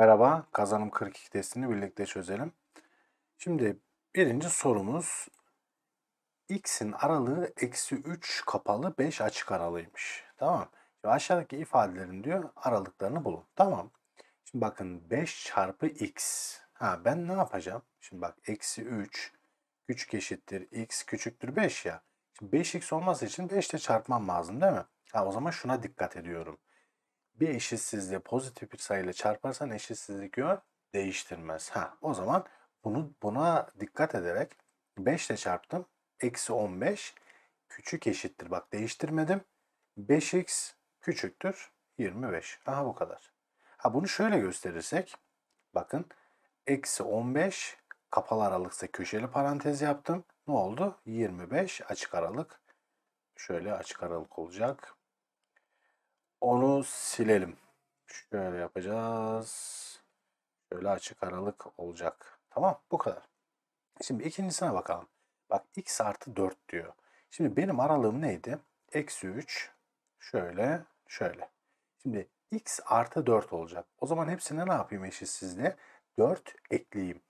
Merhaba, kazanım 42 testini birlikte çözelim. Şimdi birinci sorumuz x'in aralığı eksi 3 kapalı 5 açık aralıymış. Tamam. Şimdi aşağıdaki ifadelerin diyor aralıklarını bulun. Tamam. Şimdi bakın 5 çarpı x. Ha ben ne yapacağım? Şimdi bak eksi 3 küçük eşittir x küçüktür 5 ya. Şimdi 5x olması için 5 ile çarpmam lazım değil mi? Ha o zaman şuna dikkat ediyorum bir eşitsizliği pozitif bir sayıyla çarparsan eşitsizlik yön değiştirmez. Ha, o zaman bunu buna dikkat ederek 5 ile çarptım. Eksi 15 küçük eşittir. Bak değiştirmedim. 5x küçüktür 25. Aha bu kadar. Ha bunu şöyle gösterirsek bakın eksi 15 kapalı aralıksa köşeli parantez yaptım. Ne oldu? 25 açık aralık. Şöyle açık aralık olacak. Onu silelim. Şöyle yapacağız. Böyle açık aralık olacak. Tamam bu kadar. Şimdi ikincisine bakalım. Bak x artı 4 diyor. Şimdi benim aralığım neydi? Eksi 3. Şöyle şöyle. Şimdi x artı 4 olacak. O zaman hepsine ne yapayım eşitsizliğe? 4 ekleyeyim.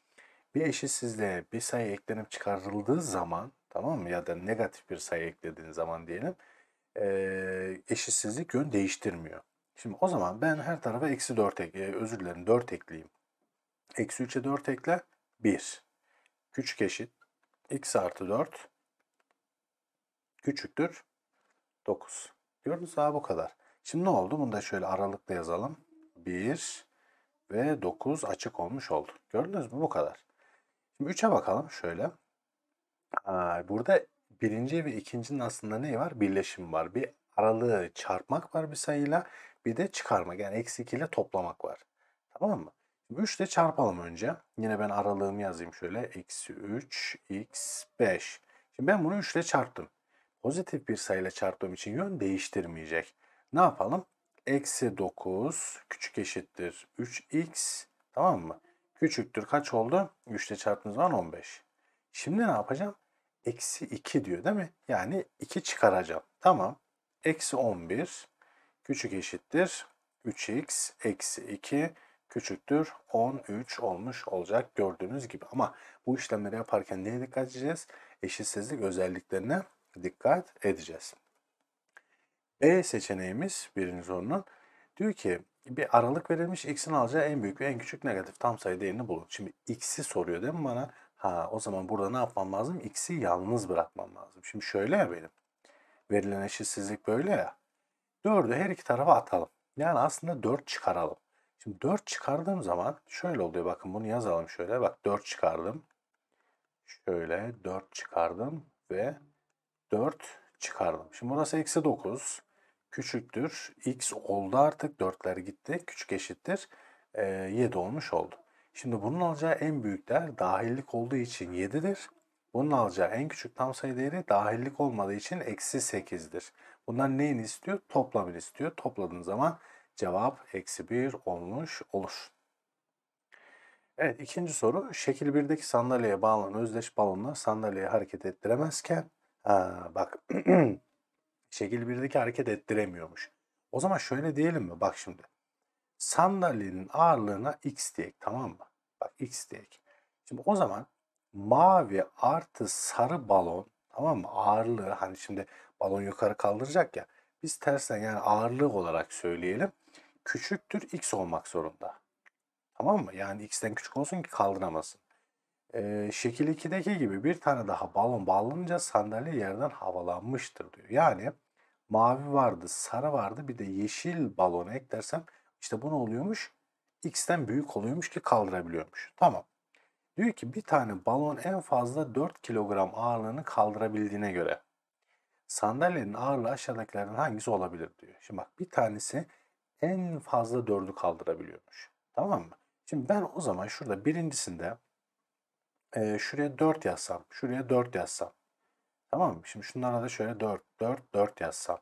Bir eşitsizliğe bir sayı eklenip çıkarıldığı zaman tamam mı? Ya da negatif bir sayı eklediğin zaman diyelim eşitsizlik yön değiştirmiyor. Şimdi o zaman ben her tarafa eksi 4 ek, e, özür dilerim 4 ekleyeyim. Eksi 3'e 4 ekle 1. Küçük eşit x artı 4 küçüktür 9. Gördünüz daha bu kadar. Şimdi ne oldu? Bunu da şöyle aralıkla yazalım. 1 ve 9 açık olmuş oldu. Gördünüz mü? Bu kadar. Şimdi 3'e bakalım şöyle. Burada birinci ve ikincinin aslında ne var? Birleşim var. Bir aralığı çarpmak var bir sayıyla. Bir de çıkarmak yani eksi 2 ile toplamak var. Tamam mı? 3 ile çarpalım önce. Yine ben aralığımı yazayım şöyle. Eksi 3 x 5. Şimdi ben bunu 3 ile çarptım. Pozitif bir sayıyla çarptığım için yön değiştirmeyecek. Ne yapalım? Eksi 9 küçük eşittir 3x tamam mı? Küçüktür kaç oldu? 3 ile çarptığımız zaman 15. Şimdi ne yapacağım? eksi 2 diyor değil mi? Yani 2 çıkaracağım. Tamam. Eksi 11 küçük eşittir 3x eksi 2 küçüktür 13 olmuş olacak gördüğünüz gibi. Ama bu işlemleri yaparken neye dikkat edeceğiz? Eşitsizlik özelliklerine dikkat edeceğiz. B seçeneğimiz birinci sorunun diyor ki bir aralık verilmiş x'in alacağı en büyük ve en küçük negatif tam sayı değerini bulun. Şimdi x'i soruyor değil mi bana? Ha o zaman burada ne yapmam lazım? X'i yalnız bırakmam lazım. Şimdi şöyle ya benim. Verilen eşitsizlik böyle ya. 4'ü her iki tarafa atalım. Yani aslında 4 çıkaralım. Şimdi 4 çıkardığım zaman şöyle oluyor. Bakın bunu yazalım şöyle. Bak 4 çıkardım. Şöyle 4 çıkardım ve 4 çıkardım. Şimdi burası eksi 9 küçüktür. X oldu artık. 4'ler gitti. Küçük eşittir. E, ee, 7 olmuş oldu. Şimdi bunun alacağı en büyük değer dahillik olduğu için 7'dir. Bunun alacağı en küçük tam sayı değeri dahillik olmadığı için eksi 8'dir. Bunlar neyini istiyor? Toplamını istiyor. Topladığın zaman cevap eksi 1 olmuş olur. Evet ikinci soru. Şekil 1'deki sandalyeye bağlanan özdeş balonlar sandalyeyi hareket ettiremezken ha, bak şekil 1'deki hareket ettiremiyormuş. O zaman şöyle diyelim mi? Bak şimdi. Sandalyenin ağırlığına x diyek tamam mı? Bak x değil. Şimdi o zaman mavi artı sarı balon tamam mı? Ağırlığı hani şimdi balon yukarı kaldıracak ya. Biz tersten yani ağırlık olarak söyleyelim. Küçüktür x olmak zorunda. Tamam mı? Yani x'ten küçük olsun ki kaldıramasın. Ee, şekil 2'deki gibi bir tane daha balon bağlanınca sandalye yerden havalanmıştır diyor. Yani mavi vardı, sarı vardı bir de yeşil balon eklersem işte bu ne oluyormuş? x'ten büyük oluyormuş ki kaldırabiliyormuş. Tamam. Diyor ki bir tane balon en fazla 4 kilogram ağırlığını kaldırabildiğine göre sandalyenin ağırlığı aşağıdakilerden hangisi olabilir diyor. Şimdi bak bir tanesi en fazla 4'ü kaldırabiliyormuş. Tamam mı? Şimdi ben o zaman şurada birincisinde e, şuraya 4 yazsam, şuraya 4 yazsam. Tamam mı? Şimdi şunlara da şöyle 4, 4, 4 yazsam.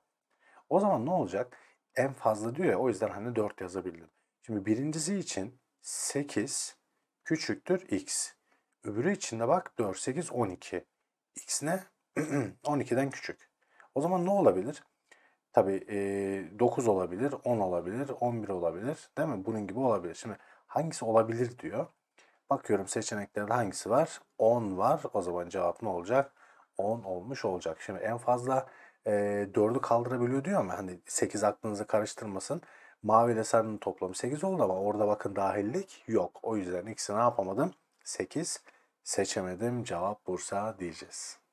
O zaman ne olacak? En fazla diyor ya o yüzden hani 4 yazabildim. Şimdi birincisi için 8 küçüktür x. Öbürü için de bak 4, 8, 12. x ne? 12'den küçük. O zaman ne olabilir? Tabii e, 9 olabilir, 10 olabilir, 11 olabilir. Değil mi? Bunun gibi olabilir. Şimdi hangisi olabilir diyor. Bakıyorum seçeneklerde hangisi var? 10 var. O zaman cevap ne olacak? 10 olmuş olacak. Şimdi en fazla e, 4'ü kaldırabiliyor diyor ama hani 8 aklınızı karıştırmasın. Mavi desenin toplamı 8 oldu ama orada bakın dahillik yok. O yüzden x'i ne yapamadım? 8 seçemedim. Cevap Bursa diyeceğiz.